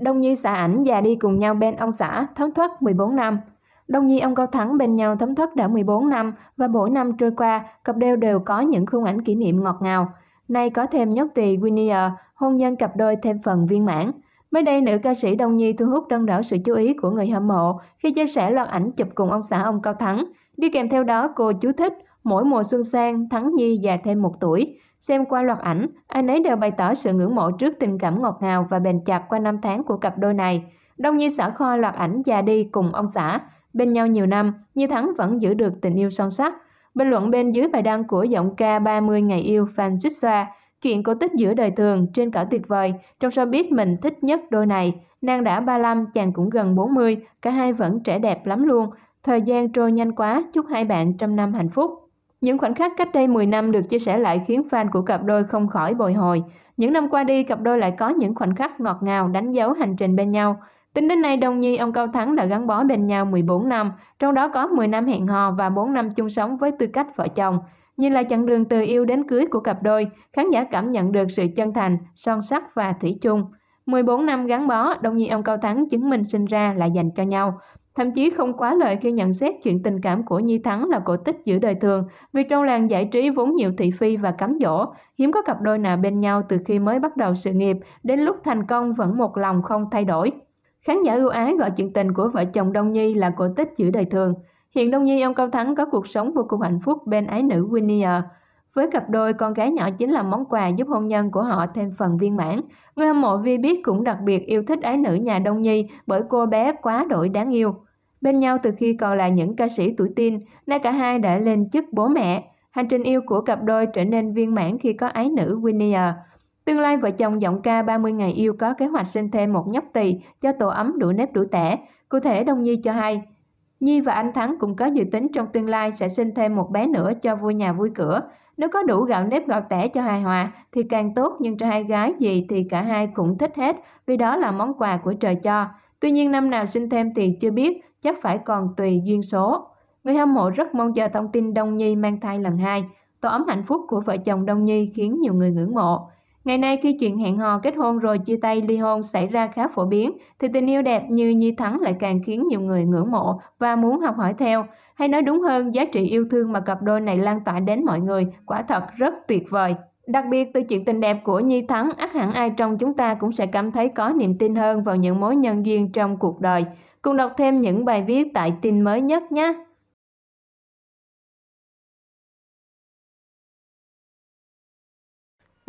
Đông Nhi xả ảnh già đi cùng nhau bên ông xã thấm thoát 14 năm. Đông Nhi ông Cao Thắng bên nhau thấm thoát đã 14 năm và mỗi năm trôi qua, cặp đôi đều có những khung ảnh kỷ niệm ngọt ngào. Nay có thêm nhóc tỳ Winnie, hôn nhân cặp đôi thêm phần viên mãn. Mới đây, nữ ca sĩ Đông Nhi thu hút đông đảo sự chú ý của người hâm mộ khi chia sẻ loạt ảnh chụp cùng ông xã ông Cao Thắng. Đi kèm theo đó, cô chú thích mỗi mùa xuân sang, Thắng Nhi già thêm một tuổi. Xem qua loạt ảnh, ai nấy đều bày tỏ sự ngưỡng mộ trước tình cảm ngọt ngào và bền chặt qua năm tháng của cặp đôi này. Đông như xã kho loạt ảnh già đi cùng ông xã. Bên nhau nhiều năm, như Thắng vẫn giữ được tình yêu son sắc. Bình luận bên dưới bài đăng của giọng ca 30 ngày yêu Phan Duyết Xoa, chuyện cổ tích giữa đời thường trên cả tuyệt vời, trong sao biết mình thích nhất đôi này. Nàng đã 35, chàng cũng gần 40, cả hai vẫn trẻ đẹp lắm luôn. Thời gian trôi nhanh quá, chúc hai bạn trăm năm hạnh phúc. Những khoảnh khắc cách đây 10 năm được chia sẻ lại khiến fan của cặp đôi không khỏi bồi hồi. Những năm qua đi, cặp đôi lại có những khoảnh khắc ngọt ngào đánh dấu hành trình bên nhau. Tính đến nay, Đông Nhi, ông Cao Thắng đã gắn bó bên nhau 14 năm, trong đó có 10 năm hẹn hò và 4 năm chung sống với tư cách vợ chồng. Nhìn lại chặng đường từ yêu đến cưới của cặp đôi, khán giả cảm nhận được sự chân thành, son sắc và thủy chung. 14 năm gắn bó, Đông Nhi ông Cao Thắng chứng minh sinh ra là dành cho nhau. Thậm chí không quá lời khi nhận xét chuyện tình cảm của Nhi Thắng là cổ tích giữa đời thường, vì trong làng giải trí vốn nhiều thị phi và cám dỗ, hiếm có cặp đôi nào bên nhau từ khi mới bắt đầu sự nghiệp, đến lúc thành công vẫn một lòng không thay đổi. Khán giả ưu ái gọi chuyện tình của vợ chồng Đông Nhi là cổ tích giữa đời thường. Hiện Đông Nhi ông Cao Thắng có cuộc sống vô cùng hạnh phúc bên ái nữ Winnie với cặp đôi, con gái nhỏ chính là món quà giúp hôn nhân của họ thêm phần viên mãn. Người hâm mộ Vi biết cũng đặc biệt yêu thích ái nữ nhà Đông Nhi bởi cô bé quá đổi đáng yêu. Bên nhau từ khi còn là những ca sĩ tuổi teen, nay cả hai đã lên chức bố mẹ. Hành trình yêu của cặp đôi trở nên viên mãn khi có ái nữ Winnie. Tương lai vợ chồng giọng ca 30 ngày yêu có kế hoạch sinh thêm một nhóc tỳ cho tổ ấm đủ nếp đủ tẻ. Cụ thể Đông Nhi cho hay, Nhi và anh Thắng cũng có dự tính trong tương lai sẽ sinh thêm một bé nữa cho vui nhà vui cửa. Nếu có đủ gạo nếp gạo tẻ cho hài hòa thì càng tốt nhưng cho hai gái gì thì cả hai cũng thích hết vì đó là món quà của trời cho. Tuy nhiên năm nào sinh thêm thì chưa biết, chắc phải còn tùy duyên số. Người hâm mộ rất mong chờ thông tin Đông Nhi mang thai lần hai. Tổ ấm hạnh phúc của vợ chồng Đông Nhi khiến nhiều người ngưỡng mộ. Ngày nay khi chuyện hẹn hò kết hôn rồi chia tay ly hôn xảy ra khá phổ biến, thì tình yêu đẹp như Nhi Thắng lại càng khiến nhiều người ngưỡng mộ và muốn học hỏi theo. Hay nói đúng hơn, giá trị yêu thương mà cặp đôi này lan tỏa đến mọi người quả thật rất tuyệt vời. Đặc biệt từ chuyện tình đẹp của Nhi Thắng, ắt hẳn ai trong chúng ta cũng sẽ cảm thấy có niềm tin hơn vào những mối nhân duyên trong cuộc đời. Cùng đọc thêm những bài viết tại tin mới nhất nhé!